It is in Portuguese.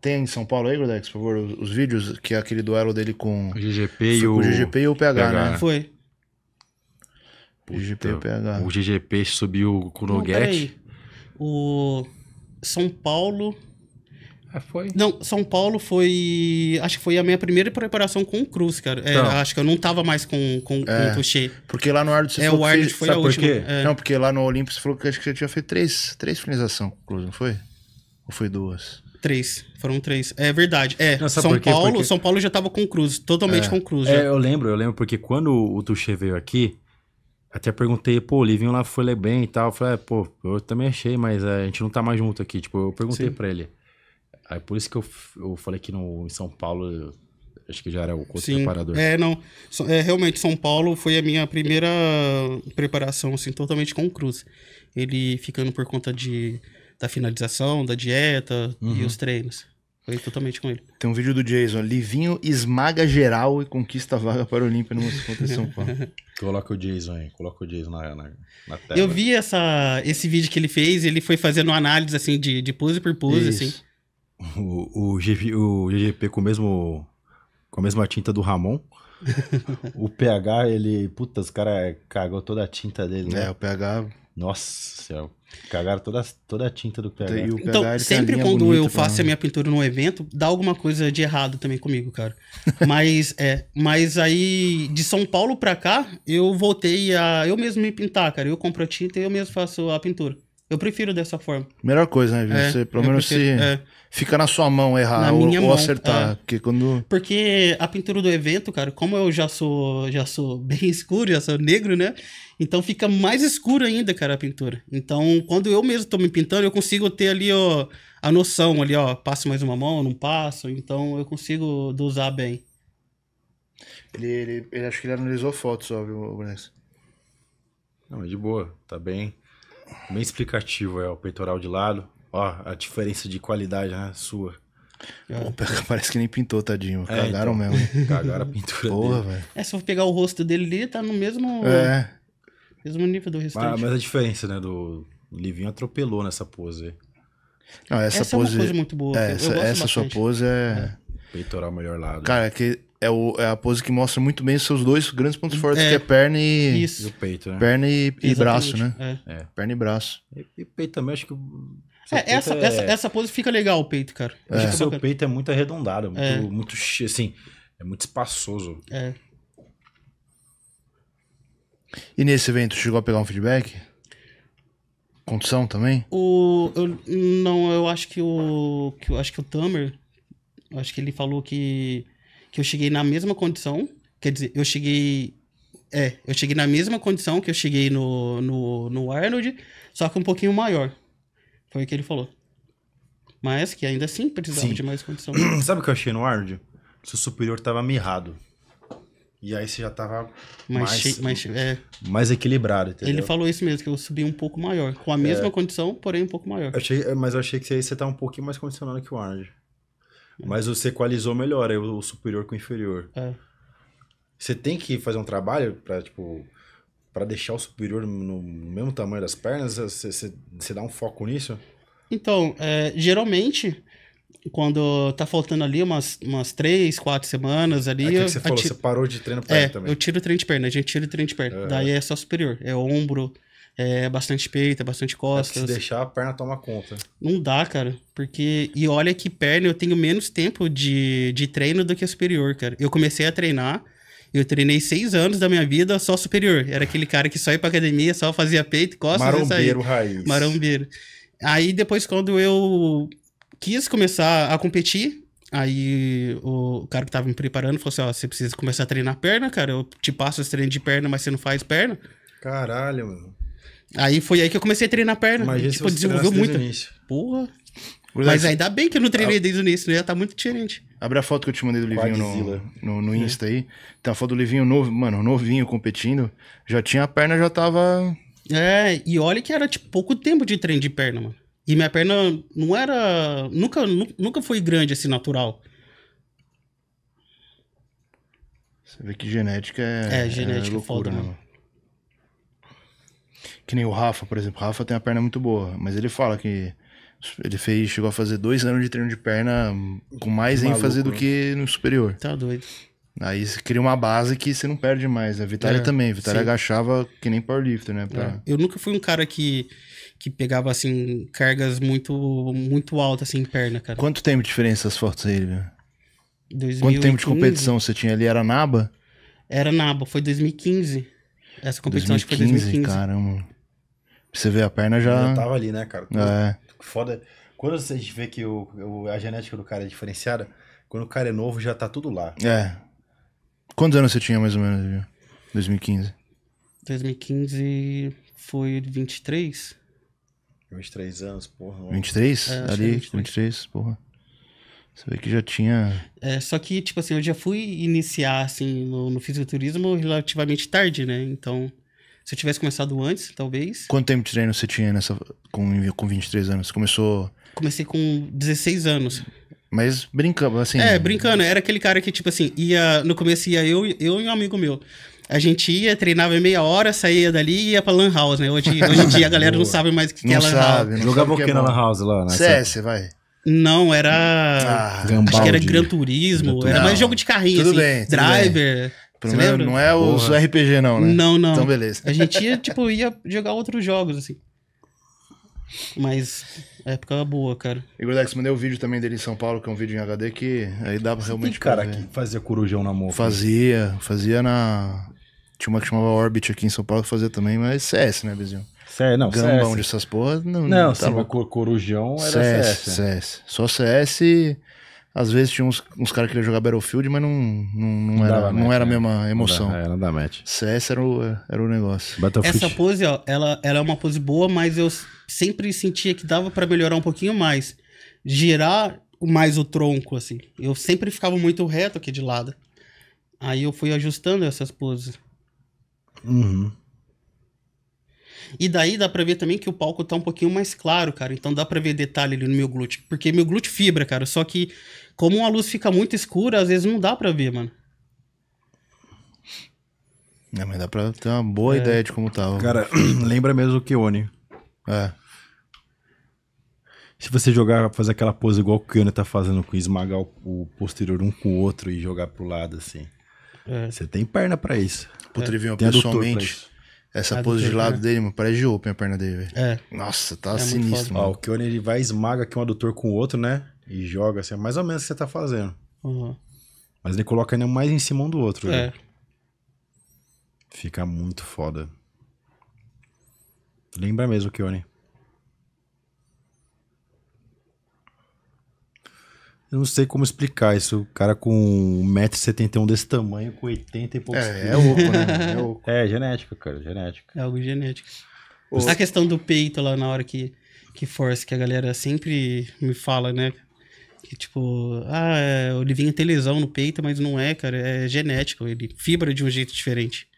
Tem em São Paulo aí, Gordex, por favor, os, os, vídeos, que é aquele duelo dele com o GGP, e o... Né? o, GGP e o PH, PH. né? Foi. Puta, GGP e o PH. O GGP subiu com o Noguete. O São Paulo. Ah, foi? Não, São Paulo foi. Acho que foi a minha primeira preparação com o Cruz, cara. É, acho que eu não tava mais com, com, é, com o Touché. Porque lá no Arnold você É, o foi a por última. É. Não, porque lá no Olympus você falou que acho que já tinha feito três, três finalizações com o Cruz, não foi? Ou foi duas? Três. Foram três. É verdade. É, Não, São Paulo porque... São Paulo já estava com Cruz, totalmente é. com Cruz. É, eu lembro, eu lembro, porque quando o Tuchê veio aqui, até perguntei, pô, o Livinho lá foi ler bem e tal. Eu falei, é, pô, eu também achei, mas é, a gente não tá mais junto aqui. Tipo, eu perguntei para ele. Aí por isso que eu, eu falei que no, em São Paulo, acho que já era o curso Sim. preparador. É, não. É, realmente, São Paulo foi a minha primeira preparação, assim, totalmente com o Cruz. Ele ficando por conta de da finalização, da dieta uhum. e os treinos. Foi totalmente com ele. Tem um vídeo do Jason. Livinho esmaga geral e conquista a vaga para o Olímpia no contra São Paulo. coloca o Jason aí, coloca o Jason na, na, na, tela. Eu vi essa, esse vídeo que ele fez, ele foi fazendo análise assim, de, de pose por pose, assim. O, o, GV, o GGP com, o mesmo, com a mesma tinta do Ramon. o PH, ele. Puta, os caras cagou toda a tinta dele, né? É, o PH nossa céu. Cagaram toda, toda a tinta do pé. então, sempre quando eu faço a minha pintura num evento, dá alguma coisa de errado também comigo, cara. mas é, mas aí de São Paulo pra cá, eu voltei a eu mesmo me pintar, cara. Eu compro a tinta e eu mesmo faço a pintura. Eu prefiro dessa forma. Melhor coisa, né? É, Você, é, pelo menos prefiro, se é. fica na sua mão errar ou, ou, acertar. É. Porque, quando... porque a pintura do evento, cara, como eu já sou, já sou bem escuro, já sou negro, né? Então fica mais escuro ainda, cara, a pintura. Então, quando eu mesmo tô me pintando, eu consigo ter ali, ó, a noção ali, ó, passo mais uma mão, não passo. Então eu consigo dosar bem. Ele, ele, ele acho que ele analisou fotos, ó, viu, Brunessa? Não, é de boa, tá bem. Bem explicativo, é o peitoral de lado. Ó, a diferença de qualidade né, sua. parece que nem pintou, tadinho. É, Cagaram então. mesmo. Cagaram a pintura Porra, É, se for pegar o rosto dele ali, tá no mesmo... É. Mesmo nível do restante. Mas, mas a diferença, né, do... O Livinho atropelou nessa pose. essa, essa pose... é uma pose muito boa. É, essa, essa sua pose é... é. Peitoral melhor lado. Cara, que é, o, é a pose que mostra muito bem os seus dois grandes pontos fortes, é, que é perna e, isso. e o peito, né? Perna e, e braço, né? É. é. Perna e braço. E, e, peito também, acho que. É, essa, é Essa, essa pose fica legal, o peito, cara. Acho que o seu peito é muito arredondado, muito, muito assim, é muito espaçoso. É. E nesse evento, chegou a pegar um feedback? Condição também? O, eu, não, eu acho que o. Que, eu acho que o Tamer. Acho que ele falou que que eu cheguei na mesma condição. Quer dizer, eu cheguei. É, eu cheguei na mesma condição que eu cheguei no, no, no Arnold, só que um pouquinho maior. Foi o que ele falou. Mas que ainda assim precisava Sim. de mais condição. Sabe o que eu achei no Arnold? Seu superior tava mirrado. E aí você já tava mais, mais, cheio, mais, é. mais, equilibrado, entendeu? Ele falou isso mesmo, que eu subi um pouco maior. Com a mesma é. condição, porém um pouco maior. achei, mas eu achei que aí você tá um pouquinho mais condicionado que o Arnold. Mas você equalizou melhor, é o superior com o inferior. É. Você tem que fazer um trabalho para tipo para deixar o superior no mesmo tamanho das pernas. Você, você, você dá um foco nisso? Então, é, geralmente quando tá faltando ali umas, umas três, quatro semanas ali. É, é o que você falou, você parou de treino é, perna é, também. Eu tiro treino de perna, a gente tira treino de perna. É. Daí é só superior, é ombro, é bastante peito, é bastante costas. É se deixar, a perna toma conta. Não dá, cara. Porque. E olha que perna eu tenho menos tempo de, de treino do que a superior, cara. Eu comecei a treinar. Eu treinei seis anos da minha vida só superior. Era aquele cara que só ia pra academia, só fazia peito, costas Marombeiro e raiz. Marombeiro. Aí depois, quando eu quis começar a competir, aí o cara que tava me preparando falou assim: ó, você precisa começar a treinar perna, cara. Eu te passo os treinos de perna, mas você não faz perna. Caralho, mano. Aí foi aí que eu comecei a treinar a perna. Imagina tipo, se você desenvolveu muito. Desde o Porra. Mas ainda bem que eu não treinei desde o início, né? Tá muito diferente. Abre a foto que eu te mandei do Livinho no, no, no, é. Insta aí. Tem a foto do Livinho novo, mano, novinho competindo. Já tinha a perna, já tava. É, e olha que era tipo pouco tempo de treino de perna, mano. E minha perna não era. Nunca, nunca foi grande assim, natural. Você vê que genética é. É, genética é, é loucura, foda, né? mano? que nem o Rafa, por exemplo. O Rafa tem uma perna muito boa, mas ele fala que ele fez, chegou a fazer dois anos de treino de perna com mais Maluco, ênfase do que né? no superior. Tá doido. Aí você cria uma base que você não perde mais. A Vitória é, também. A Vitória sim. agachava que nem powerlifter, né? Pra... É. Eu nunca fui um cara que, que pegava, assim, cargas muito muito altas, assim, em perna, cara. Quanto tempo de diferença as fotos aí, viu? 2015. Quanto tempo de competição você tinha ali? Era Naba? Era Naba. Foi 2015. Essa competição 2015, acho que foi 2015. Caramba. Você vê a perna já. Já tava ali, né, cara? É. Foda. Quando a gente vê que o, o, a genética do cara é diferenciada, quando o cara é novo, já tá tudo lá. É. Quantos anos você tinha, mais ou menos, viu? 2015? 2015 foi 23. 23 anos, porra. 23? É, é, Ali, 23. 23, porra. Você vê que já tinha. É, só que, tipo assim, eu já fui iniciar, assim, no, no fisiculturismo relativamente tarde, né? Então. Se eu tivesse começado antes, talvez. Quanto tempo de treino você tinha nessa com, com 23 anos? Você começou. Comecei com 16 anos. Mas brincando, assim. É, brincando. Era aquele cara que, tipo assim, ia. No começo ia eu, eu e um amigo meu. A gente ia, treinava meia hora, saía dali e ia pra Lan House, né? Hoje, hoje em dia a galera não sabe mais o que, que é Lan House. Não Jogava o que é na Lan House lá? Né? CS, vai. Não, era. Ah, acho que era Gran Turismo. Gran Turismo. Era mais jogo de carrinho, Tudo assim. Bem, driver. Bem não, É, não é os Porra. RPG, não, né? Não, não. Então, beleza. A gente ia, tipo, ia jogar outros jogos, assim. Mas época boa, cara. Igor Dex, mandei o um vídeo também dele em São Paulo, que é um vídeo em HD, que aí dá pra realmente. Tem cara que fazia corujão na moca. Né? Fazia, fazia na. Tinha uma que chamava Orbit aqui em São Paulo que fazia também, mas CS, né, Bezinho? CS, não, Gambão CS. dessas porras, não. Não, não tá sim, corujão era CS, CS. Né? CS. Só CS e às vezes tinha uns, uns caras que queriam jogar Battlefield, mas não, não, não, não era, não era a né? mesma emoção. Era é, da match. CS era o, era o negócio. Essa pose, ó, ela, ela é uma pose boa, mas eu sempre sentia que dava para melhorar um pouquinho mais. Girar mais o tronco, assim. Eu sempre ficava muito reto aqui de lado. Aí eu fui ajustando essas poses. Uhum. E daí dá pra ver também que o palco tá um pouquinho mais claro, cara. Então dá pra ver detalhe ali no meu glúteo. Porque meu glúteo fibra, cara. Só que como a luz fica muito escura, às vezes não dá pra ver, mano. É, mas dá pra ter uma boa é. ideia de como tava. Tá cara, lembra mesmo o Keone. É. Se você jogar, fazer aquela pose igual o Keone tá fazendo, com esmagar o, posterior um com o outro e jogar pro lado, assim. É. Você tem perna para isso. Pro é. Trivium, pessoalmente, essa pose de lado né? dele, mano, parece de open a perna dele, velho. É. Nossa, tá é sinistro, mano. Ó, o Keone, ele vai esmaga aqui um adutor com o outro, né? E joga, assim, é mais ou menos o que você tá fazendo. Uhum. Mas ele coloca ainda mais em cima um do outro, É. Né? Fica muito foda. Lembra mesmo o Keone. Eu não sei como explicar isso. O cara com 1,71m desse tamanho, com 80 e poucos é, é oco, né? É, oco. é genético, cara, genético. É algo genético. Oco. A questão do peito lá na hora que, que force, que a galera sempre me fala, né? Que tipo, ah, é, o Livinho tem lesão no peito, mas não é, cara, é genético. Ele fibra de um jeito diferente.